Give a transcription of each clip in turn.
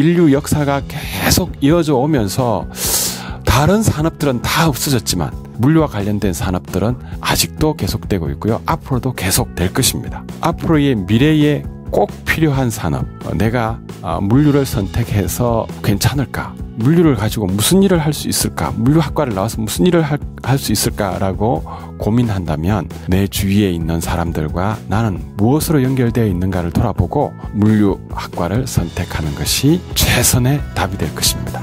인류 역사가 계속 이어져 오면서 다른 산업들은 다 없어졌지만 물류와 관련된 산업들은 아직도 계속되고 있고요. 앞으로도 계속 될 것입니다. 앞으로의 미래에 꼭 필요한 산업, 내가 아, 물류를 선택해서 괜찮을까? 물류를 가지고 무슨 일을 할 수 있을까? 물류학과를 나와서 무슨 일을 할 수 있을까라고 고민한다면 내 주위에 있는 사람들과 나는 무엇으로 연결되어 있는가를 돌아보고 물류학과를 선택하는 것이 최선의 답이 될 것입니다.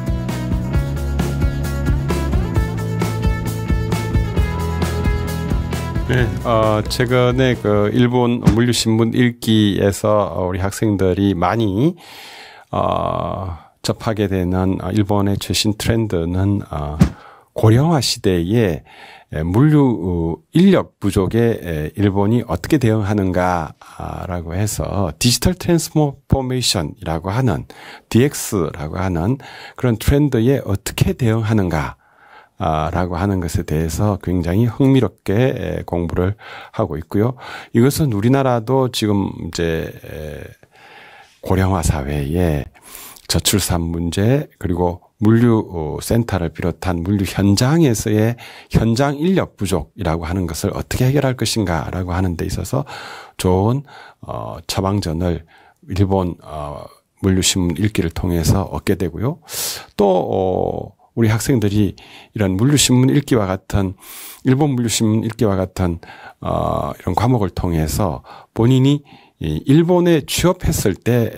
네, 어, 최근에 그 일본 물류신문 읽기에서 우리 학생들이 많이 어, 접하게 되는 아, 일본의 최신 트렌드는 아, 고령화 시대에 물류 어, 인력 부족에 일본이 어떻게 대응하는가라고 해서 디지털 트랜스포메이션이라고 하는 DX라고 하는 그런 트렌드에 어떻게 대응하는가 아, 라고 하는 것에 대해서 굉장히 흥미롭게 공부를 하고 있고요. 이것은 우리나라도 지금 이제 고령화 사회에 저출산 문제 그리고 물류 어, 센터를 비롯한 물류 현장에서의 현장 인력 부족이라고 하는 것을 어떻게 해결할 것인가라고 하는 데 있어서 좋은 어 처방전을 일본 어 물류신문 읽기를 통해서 얻게 되고요. 또 어, 우리 학생들이 이런 물류신문 읽기와 같은 일본 물류신문 읽기와 같은 어 이런 과목을 통해서 본인이 이 일본에 취업했을 때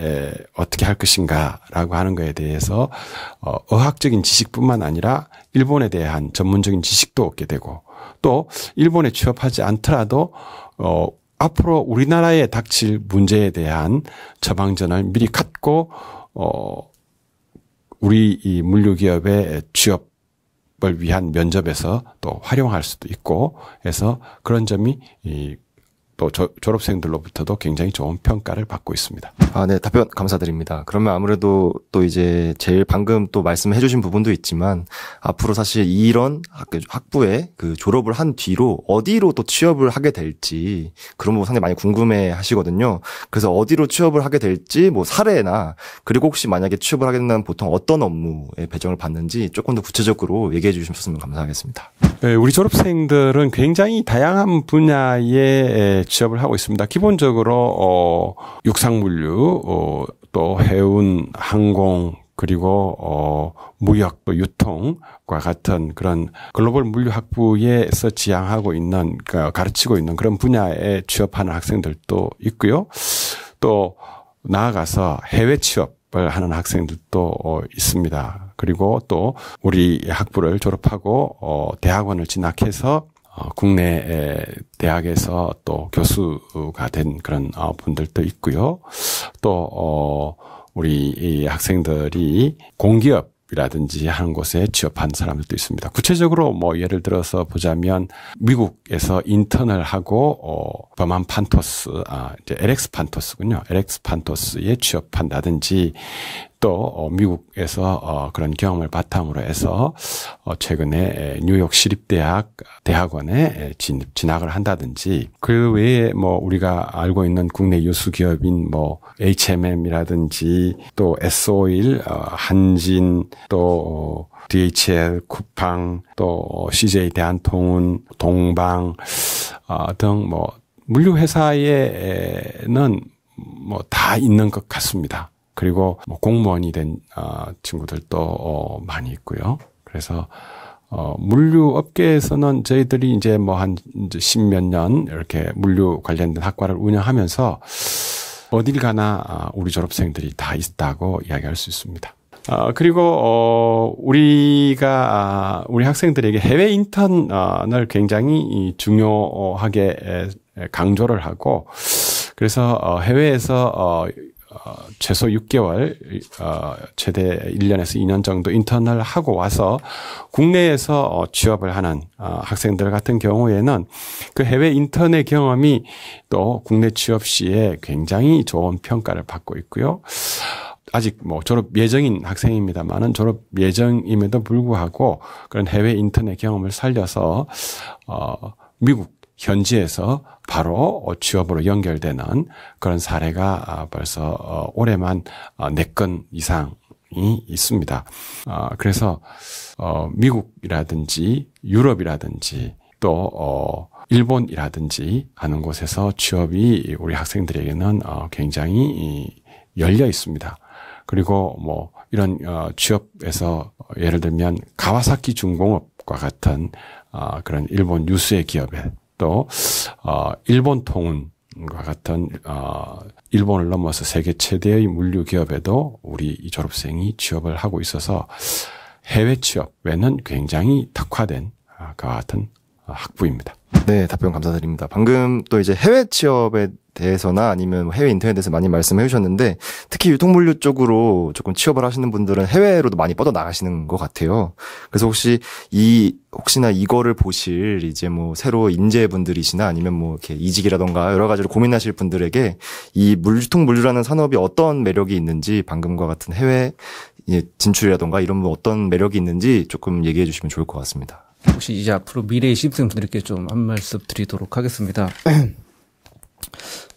어떻게 할 것인가라고 하는 것에 대해서 어학적인 지식뿐만 아니라 일본에 대한 전문적인 지식도 얻게 되고 또 일본에 취업하지 않더라도 어 앞으로 우리나라에 닥칠 문제에 대한 처방전을 미리 갖고 어 우리 이 물류 기업의 취업 을 위한 면접에서 또 활용할 수도 있고 해서 그런 점이 이또 저, 졸업생들로부터도 굉장히 좋은 평가를 받고 있습니다. 아, 네. 답변 감사드립니다. 그러면 아무래도 또 이제 제일 방금 또 말씀해 주신 부분도 있지만 앞으로 사실 이런 학부에 그 졸업을 한 뒤로 어디로 또 취업을 하게 될지 그런 부분 상당히 많이 궁금해 하시거든요. 그래서 어디로 취업을 하게 될지 뭐 사례나 그리고 혹시 만약에 취업을 하게 된다면 보통 어떤 업무에 배정을 받는지 조금 더 구체적으로 얘기해 주시면 감사하겠습니다. 네, 우리 졸업생들은 굉장히 다양한 분야의 취업을 하고 있습니다. 기본적으로 어 육상 물류 어, 또 해운 항공 그리고 어 무역 유통과 같은 그런 글로벌 물류 학부에서 지향하고 있는 그러니까 가르치고 있는 그런 분야에 취업하는 학생들도 있고요. 또 나아가서 해외 취업을 하는 학생들도 어, 있습니다. 그리고 또 우리 학부를 졸업하고 어 대학원을 진학해서 어, 국내 대학에서 또 교수가 된 그런 어, 분들도 있고요. 또 어, 우리 이 학생들이 공기업 이라든지 하는 곳에 취업한 사람들도 있습니다. 구체적으로 뭐 예를 들어서 보자면 미국에서 인턴을 하고 어 범한 판토스 아 이제 엘엑스 판토스군요. 엘엑스 판토스에 취업한다든지 또 어, 미국에서 어, 그런 경험을 바탕으로 해서 어, 최근에 뉴욕 시립대학 대학원에 진입 진학을 한다든지 그 외에 뭐 우리가 알고 있는 국내 유수 기업인 뭐 HMM이라든지 또 SO일 한진 또 DHL, 쿠팡, 또 CJ 대한통운, 동방 등뭐 물류 회사에는 뭐 다 있는 것 같습니다. 그리고 뭐 공무원이 된 어, 친구들도 어, 많이 있고요. 그래서 어, 물류 업계에서는 저희들이 이제 뭐 한 십몇 년 이렇게 물류 관련된 학과를 운영하면서 어딜 가나 아, 우리 졸업생들이 다 있다고 이야기할 수 있습니다. 어, 그리고 어, 우리가 우리 학생들에게 해외 인턴을 굉장히 중요하게 강조를 하고 그래서 어, 해외에서 어, 최소 6개월, 어, 최대 1년에서 2년 정도 인턴을 하고 와서 국내에서 어, 취업을 하는 어, 학생들 같은 경우에는 그 해외 인턴의 경험이 또 국내 취업 시에 굉장히 좋은 평가를 받고 있고요. 아직 뭐 졸업 예정인 학생입니다만은 졸업 예정임에도 불구하고 그런 해외 인턴의 경험을 살려서 어 미국 현지에서 바로 어, 취업으로 연결되는 그런 사례가 아, 벌써 어, 올해만 4건 어, 이상 이 있습니다. 아, 그래서 미국이라든지 유럽이라든지 또 일본이라든지 하는 곳에서 취업이 우리 학생들에게는 굉장히 열려 있습니다. 그리고 뭐 이런 취업에서 예를 들면 가와사키 중공업과 같은 그런 일본 유수의 기업에 또 어, 일본 통운과 같은 어, 일본을 넘어서 세계 최대의 물류 기업에도 우리 이 졸업생이 취업을 하고 있어서 해외 취업 외는 굉장히 특화된 아, 그와 같은 학부입니다. 네, 답변 감사드립니다. 방금 또 이제 해외 취업에 대해서나 아니면 뭐 해외 인터넷에 서 많이 말씀해 주셨는데 특히 유통물류 쪽으로 조금 취업을 하시는 분들은 해외로도 많이 뻗어 나가시는 것 같아요. 그래서 혹시 이 혹시나 이거를 보실 이제 뭐 새로 인재분들이시나 아니면 뭐 이렇게 이직이라던가 여러 가지로 고민하실 분들에게 이 물통 류 물류라는 산업이 어떤 매력이 있는지 방금과 같은 해외 예, 진출이라던가 이런 뭐 어떤 매력이 있는지 조금 얘기해 주시면 좋을 것 같습니다. 혹시 이제 앞으로 미래의 신입생 분들께 좀 한 말씀 드리도록 하겠습니다.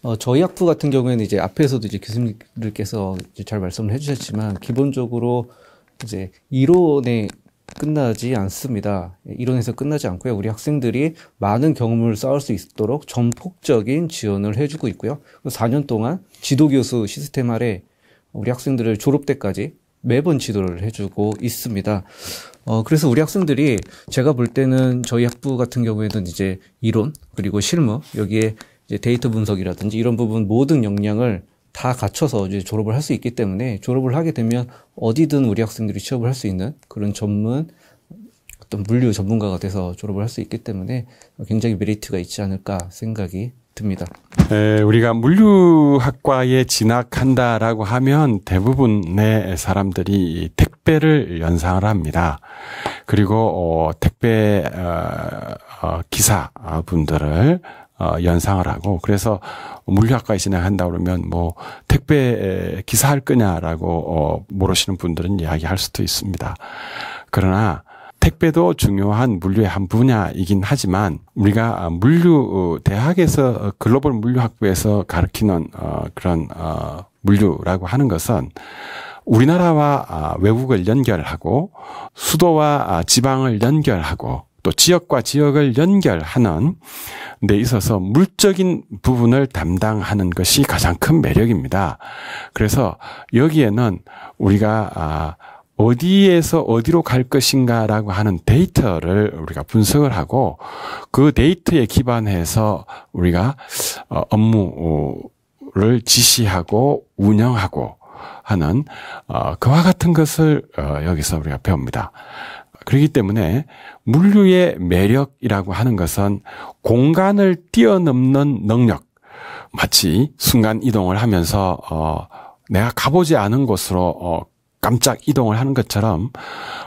어, 저희 학부 같은 경우에는 이제 앞에서도 이제 교수님들께서 이제 잘 말씀을 해주셨지만 기본적으로 이제 이론에 끝나지 않습니다. 예, 이론에서 끝나지 않고요. 우리 학생들이 많은 경험을 쌓을 수 있도록 전폭적인 지원을 해주고 있고요. 4년 그 동안 지도교수 시스템 아래 우리 학생들을 졸업 때까지 매번 지도를 해주고 있습니다. 어, 그래서 우리 학생들이 제가 볼 때는 저희 학부 같은 경우에는 이제 이론, 그리고 실무, 여기에 이제 데이터 분석이라든지 이런 부분 모든 역량을 다 갖춰서 이제 졸업을 할 수 있기 때문에 졸업을 하게 되면 어디든 우리 학생들이 취업을 할 수 있는 그런 전문 어떤 물류 전문가가 돼서 졸업을 할 수 있기 때문에 굉장히 메리트가 있지 않을까 생각이 듭니다. 에, 네, 우리가 물류학과에 진학한다라고 하면 대부분의 사람들이 택배를 연상을 합니다. 그리고 어, 택배 어, 어, 기사분들을 어, 연상을 하고 그래서 물류학과에 진행한다 그러면 뭐 택배 기사 할 거냐라고 어, 모르시는 분들은 이야기할 수도 있습니다. 그러나 택배도 중요한 물류의 한 분야이긴 하지만 우리가 물류 어, 대학에서 글로벌 물류학부에서 가르키는 어, 그런 어, 물류라고 하는 것은 우리나라와 아, 외국을 연결하고 수도와 아, 지방을 연결하고 또 지역과 지역을 연결하는 데 있어서 물적인 부분을 담당하는 것이 가장 큰 매력입니다. 그래서 여기에는 우리가 아, 어디에서 어디로 갈 것인가라고 하는 데이터를 우리가 분석을 하고 그 데이터에 기반해서 우리가 어, 업무를 지시하고 운영하고 하는 어, 그와 같은 것을 어, 여기서 우리가 배웁니다. 그렇기 때문에 물류의 매력이라고 하는 것은 공간을 뛰어넘는 능력, 마치 순간 이동을 하면서 어, 내가 가보지 않은 곳으로 어, 깜짝 이동을 하는 것처럼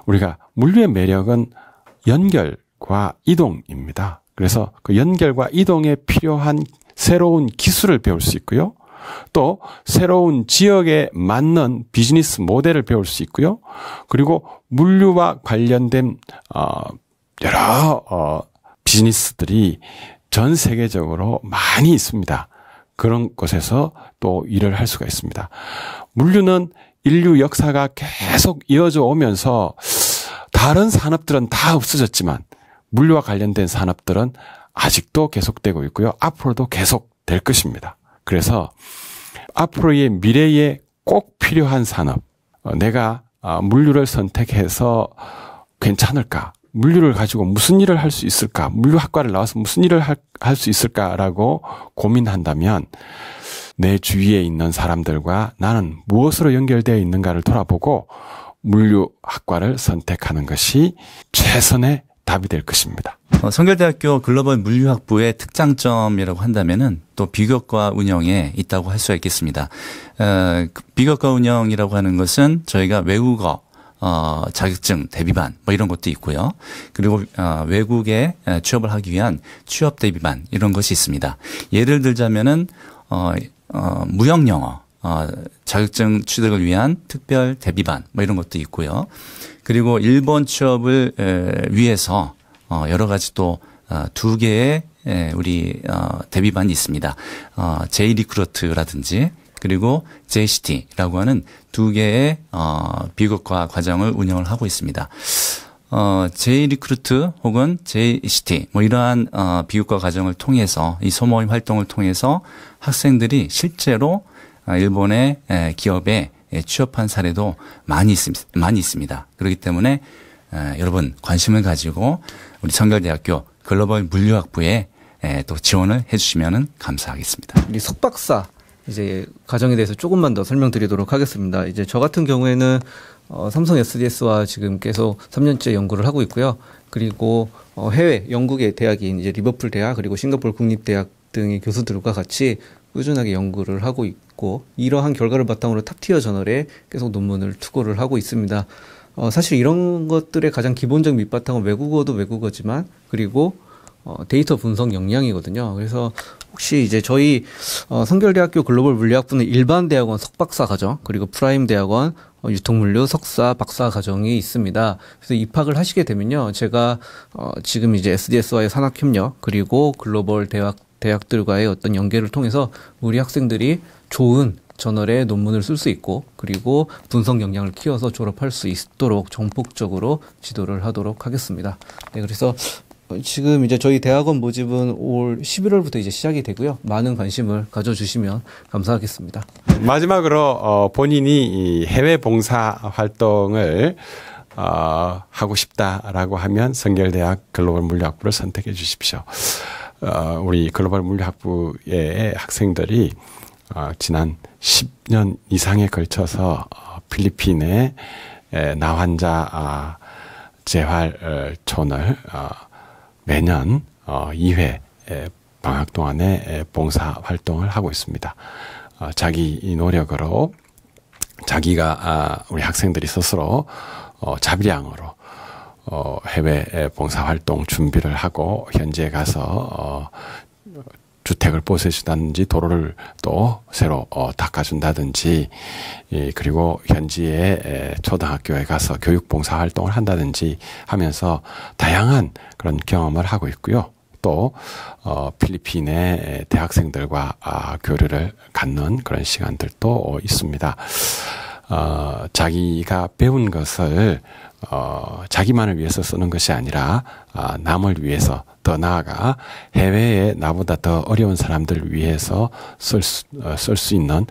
우리가 물류의 매력은 연결과 이동입니다. 그래서 그 연결과 이동에 필요한 새로운 기술을 배울 수 있고요. 또 새로운 지역에 맞는 비즈니스 모델을 배울 수 있고요. 그리고 물류와 관련된 어, 여러 어, 비즈니스들이 전 세계적으로 많이 있습니다. 그런 곳에서 또 일을 할 수가 있습니다. 물류는 인류 역사가 계속 이어져 오면서 다른 산업들은 다 없어졌지만 물류와 관련된 산업들은 아직도 계속되고 있고요. 앞으로도 계속 될 것입니다. 그래서 앞으로의 미래에 꼭 필요한 산업, 어, 내가 아, 물류를 선택해서 괜찮을까? 물류를 가지고 무슨 일을 할 수 있을까? 물류학과를 나와서 무슨 일을 할 수 있을까라고 고민한다면 내 주위에 있는 사람들과 나는 무엇으로 연결되어 있는가를 돌아보고 물류학과를 선택하는 것이 최선의 답이 될 것입니다. 어, 성결대학교 글로벌 물류학부의 특장점이라고 한다면은 또 비교과 운영에 있다고 할 수가 있겠습니다. 어, 그 비교과 운영이라고 하는 것은 저희가 외국어 어, 자격증 대비반 뭐 이런 것도 있고요. 그리고 어, 외국에 취업을 하기 위한 취업 대비반 이런 것이 있습니다. 예를 들자면은 어, 어, 무역 영어 어, 자격증 취득을 위한 특별 대비반 뭐 이런 것도 있고요. 그리고 일본 취업을 에, 위해서 어, 여러 가지 또두 어, 개의 에, 우리 어, 대비반이 있습니다. 어, J 리크루트라든지 그리고 JCT라고 하는 두 개의 어, 비교과 과정을 운영을 하고 있습니다. 어, J리크루트 혹은 JCT 뭐 이러한 어, 비교과 과정을 통해서 이 소모임 활동을 통해서 학생들이 실제로 아, 일본의 기업에 취업한 사례도 많이 있습니다. 많이 있습니다. 그렇기 때문에 여러분 관심을 가지고 우리 성결대학교 글로벌 물류학부에 또 지원을 해주시면 감사하겠습니다. 우리 석박사 이제 가정에 대해서 조금만 더 설명드리도록 하겠습니다. 이제 저 같은 경우에는 어, 삼성 SDS와 지금 계속 3년째 연구를 하고 있고요. 그리고 어, 해외 영국의 대학인 이제 리버풀 대학 그리고 싱가폴 국립대학 등의 교수들과 같이 꾸준하게 연구를 하고 있고 이러한 결과를 바탕으로 탑티어 저널에 계속 논문을 투고를 하고 있습니다. 어, 사실 이런 것들의 가장 기본적 밑바탕은 외국어도 외국어지만 그리고 어, 데이터 분석 역량이거든요. 그래서 혹시 이제 저희 어, 성결대학교 글로벌 물리학부는 일반 대학원 석박사 과정 그리고 프라임 대학원 어, 유통물류 석사 박사 과정이 있습니다. 그래서 입학을 하시게 되면요, 제가 어, 지금 이제 SDS와의 산학협력 그리고 글로벌 대학 대학들과의 어떤 연계를 통해서 우리 학생들이 좋은 저널에 논문을 쓸 수 있고 그리고 분석 역량을 키워서 졸업할 수 있도록 전폭적으로 지도를 하도록 하겠습니다. 네, 그래서 지금 이제 저희 대학원 모집은 올 11월부터 이제 시작이 되고요. 많은 관심을 가져주시면 감사하겠습니다. 마지막으로 어, 본인이 해외 봉사 활동을 어, 하고 싶다라고 하면 성결대학 글로벌 물리학부를 선택해 주십시오. 어, 우리 글로벌 물리학부의 학생들이 어, 지난 10년 이상에 걸쳐서 어, 필리핀의 나환자 아, 재활 촌을 어, 매년 2회 어, 방학 동안에 봉사 활동을 하고 있습니다. 어, 자기 노력으로 자기가 아, 우리 학생들이 스스로 어, 자비량으로 해외 봉사 활동 준비를 하고 현지에 가서 주택을 뽀세시다든지 도로를 또 새로 어, 닦아준다든지 예, 그리고 현지 에, 초등학교에 가서 교육봉사 활동을 한다든지 하면서 다양한 그런 경험을 하고 있고요. 또 어, 필리핀의 대학생들과 아, 교류를 갖는 그런 시간들도 있습니다. 어, 자기가 배운 것을 어, 자기만을 위해서 쓰는 것이 아니라 아, 남을 위해서 더 나아가 해외에 나보다 더 어려운 사람들을 위해서 쓸수 어, 쓸수 있는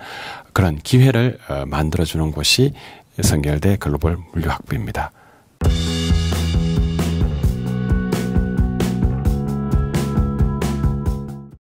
그런 기회를 어, 만들어주는 곳이 성결대 글로벌 물류학부입니다.